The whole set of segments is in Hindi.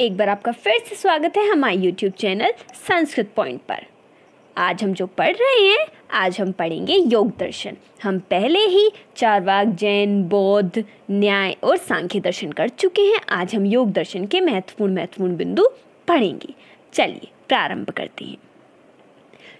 एक बार आपका फिर से स्वागत है हमारे यूट्यूब चैनल संस्कृत पॉइंट पर आज हम जो पढ़ रहे हैं आज हम पढ़ेंगे योग दर्शन हम पहले ही चारवाक जैन बौद्ध न्याय और सांख्य दर्शन कर चुके हैं आज हम योग दर्शन के महत्वपूर्ण महत्वपूर्ण बिंदु पढ़ेंगे चलिए प्रारंभ करते हैं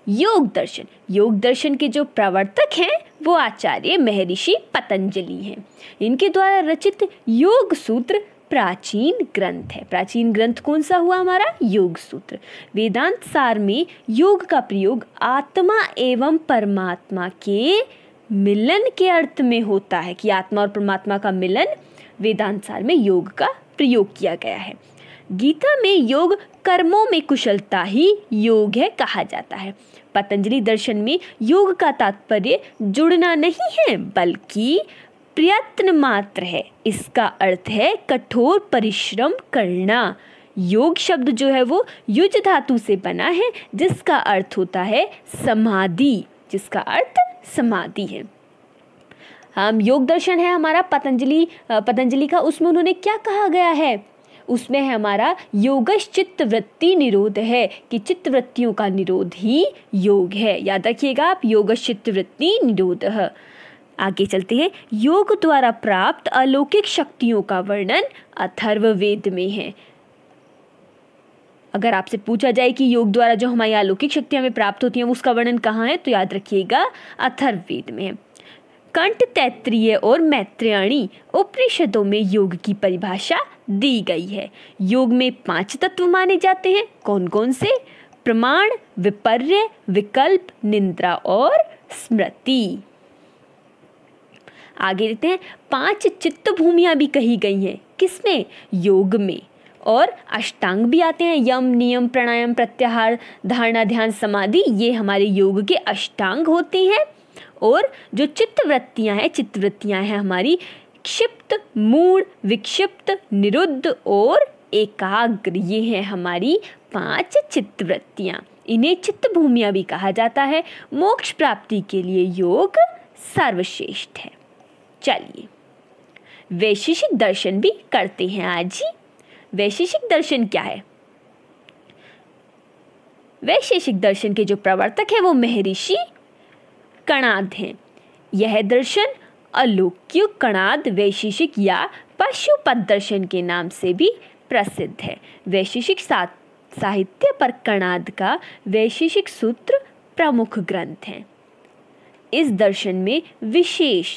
योग दर्शन योग दर्शन के जो प्रवर्तक हैं वो आचार्य महर्षि पतंजलि हैं इनके द्वारा रचित योग सूत्र प्राचीन ग्रंथ है प्राचीन ग्रंथ कौन सा हुआ हमारा योग सूत्र वेदांत सार में योग का प्रयोग आत्मा एवं परमात्मा के मिलन के अर्थ में होता है कि आत्मा और परमात्मा का मिलन वेदांत सार में योग का प्रयोग किया गया है गीता में योग कर्मों में कुशलता ही योग है कहा जाता है पतंजलि दर्शन में योग का तात्पर्य जुड़ना नहीं है बल्कि प्रयत्न मात्र है इसका अर्थ है कठोर परिश्रम करना योग शब्द जो है वो युज धातु से बना है जिसका अर्थ होता है समाधि जिसका अर्थ समाधि है हम योग दर्शन है हमारा पतंजलि पतंजलि का उसमें उन्होंने क्या कहा गया है उसमें है हमारा योगश वृत्ति निरोध है कि चित्त वृत्तियों का निरोध ही योग है याद रखिएगा आप योगश वृत्ति निरोध आगे चलते हैं योग द्वारा प्राप्त अलौकिक शक्तियों का वर्णन अथर्ववेद में है अगर आपसे पूछा जाए कि योग द्वारा जो हमारी अलौकिक शक्तियां हमें प्राप्त होती हैं उसका वर्णन कहाँ है तो याद रखिएगा अथर्ववेद में है कंठ तैत्रीय और मैत्रियाणी उपनिषदों में योग की परिभाषा दी गई है योग में पांच तत्व माने जाते हैं कौन कौन से प्रमाण विपर्य विकल्प निंद्रा और स्मृति आगे देते हैं पांच चित्त भूमियाँ भी कही गई हैं किसमें योग में और अष्टांग भी आते हैं यम नियम प्राणायाम प्रत्याहार धारणा ध्यान समाधि ये हमारे योग के अष्टांग होते हैं और जो चित्तवृत्तियाँ हैं चित्तवृत्तियाँ हैं हमारी क्षिप्त मूड विक्षिप्त निरुद्ध और एकाग्र ये हैं हमारी पांच चित्तवृत्तियाँ इन्हें चित्त भूमिया भी कहा जाता है मोक्ष प्राप्ति के लिए योग सर्वश्रेष्ठ है चलिए वैशेषिक दर्शन भी करते हैं आज ही वैशेषिक दर्शन क्या है वैशेषिक दर्शन के जो प्रवर्तक है वो महर्षि कणाद हैं यह दर्शन अलोक्य कणाद वैशेषिक या पशुपद दर्शन के नाम से भी प्रसिद्ध है वैशेषिक साहित्य पर कणाद का वैशेषिक सूत्र प्रमुख ग्रंथ है इस दर्शन में विशेष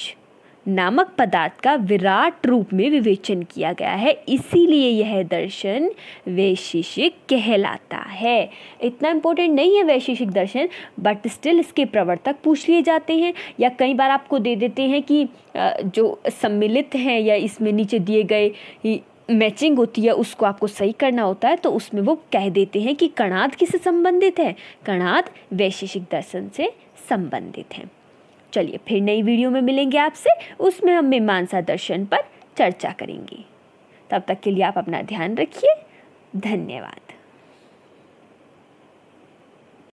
नामक पदार्थ का विराट रूप में विवेचन किया गया है इसीलिए यह दर्शन वैशिषिक कहलाता है इतना इम्पोर्टेंट नहीं है वैशिषिक दर्शन बट स्टिल इसके प्रवर्तक पूछ लिए जाते हैं या कई बार आपको दे देते हैं कि जो सम्मिलित हैं या इसमें नीचे दिए गए मैचिंग होती है उसको आपको सही करना होता है तो उसमें वो कह देते हैं कि कणाद किससे संबंधित है कणाद वैशेषिक दर्शन से संबंधित है चलिए फिर नई वीडियो में मिलेंगे आपसे उसमें हम मीमांसा दर्शन पर चर्चा करेंगे तब तक के लिए आप अपना ध्यान रखिए धन्यवाद